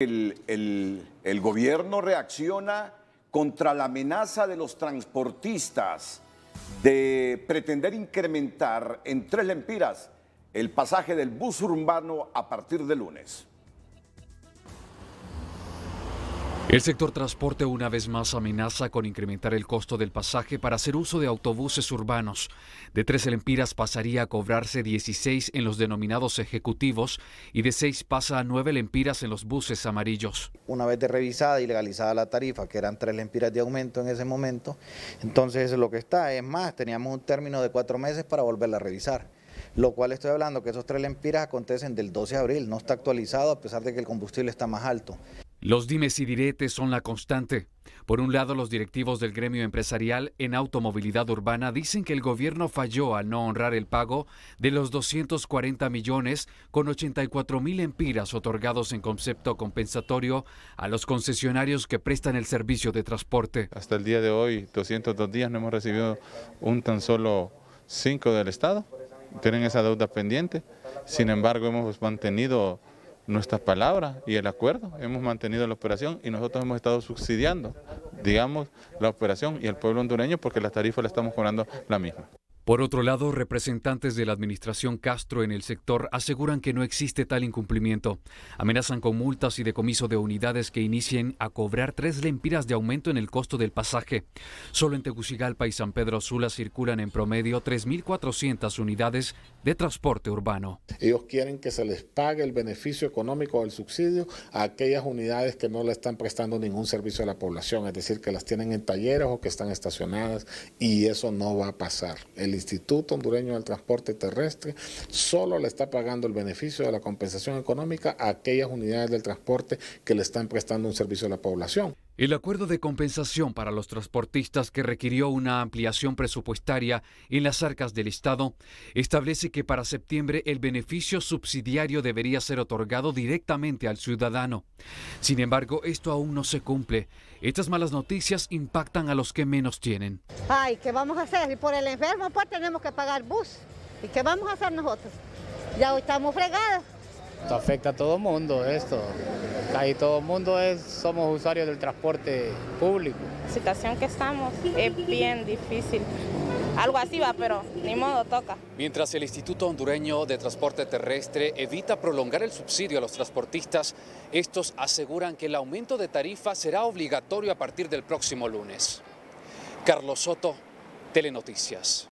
El, gobierno reacciona contra la amenaza de los transportistas de pretender incrementar en tres lempiras el pasaje del bus urbano a partir de lunes. El sector transporte una vez más amenaza con incrementar el costo del pasaje para hacer uso de autobuses urbanos. De 13 lempiras pasaría a cobrarse 16 en los denominados ejecutivos y de 6 pasa a 9 lempiras en los buses amarillos. Una vez de revisada y legalizada la tarifa, que eran 3 lempiras de aumento en ese momento, entonces lo que está es más, teníamos un término de 4 meses para volverla a revisar lo cual estoy hablando que esos tres lempiras acontecen del 12 de abril, no está actualizado a pesar de que el combustible está más alto. Los dimes y diretes son la constante. Por un lado, los directivos del gremio empresarial en automovilidad urbana dicen que el gobierno falló al no honrar el pago de los 240 millones con 84 mil empiras otorgados en concepto compensatorio a los concesionarios que prestan el servicio de transporte. Hasta el día de hoy, 202 días, no hemos recibido un tan solo 5 del Estado. Tienen esa deuda pendiente. Sin embargo, hemos mantenido nuestra palabra y el acuerdo. Hemos mantenido la operación y nosotros hemos estado subsidiando, digamos, la operación y el pueblo hondureño porque las tarifas las estamos cobrando la misma. Por otro lado, representantes de la administración Castro en el sector aseguran que no existe tal incumplimiento. Amenazan con multas y decomiso de unidades que inicien a cobrar tres lempiras de aumento en el costo del pasaje. Solo en Tegucigalpa y San Pedro Sula circulan en promedio 3.400 unidades de transporte urbano. Ellos quieren que se les pague el beneficio económico del subsidio a aquellas unidades que no le están prestando ningún servicio a la población, es decir, que las tienen en talleres o que están estacionadas y eso no va a pasar. Instituto Hondureño del Transporte Terrestre solo le está pagando el beneficio de la compensación económica a aquellas unidades del transporte que le están prestando un servicio a la población. El acuerdo de compensación para los transportistas que requirió una ampliación presupuestaria en las arcas del Estado establece que para septiembre el beneficio subsidiario debería ser otorgado directamente al ciudadano. Sin embargo, esto aún no se cumple. Estas malas noticias impactan a los que menos tienen. Ay, ¿qué vamos a hacer? y Por el enfermo pues tenemos que pagar bus. ¿Y qué vamos a hacer nosotros? Ya estamos fregados. Esto afecta a todo mundo esto. Casi todo el mundo es, somos usuarios del transporte público. La situación que estamos es bien difícil. Algo así va, pero ni modo toca. Mientras el Instituto Hondureño de Transporte Terrestre evita prolongar el subsidio a los transportistas, estos aseguran que el aumento de tarifa será obligatorio a partir del próximo lunes. Carlos Soto, Telenoticias.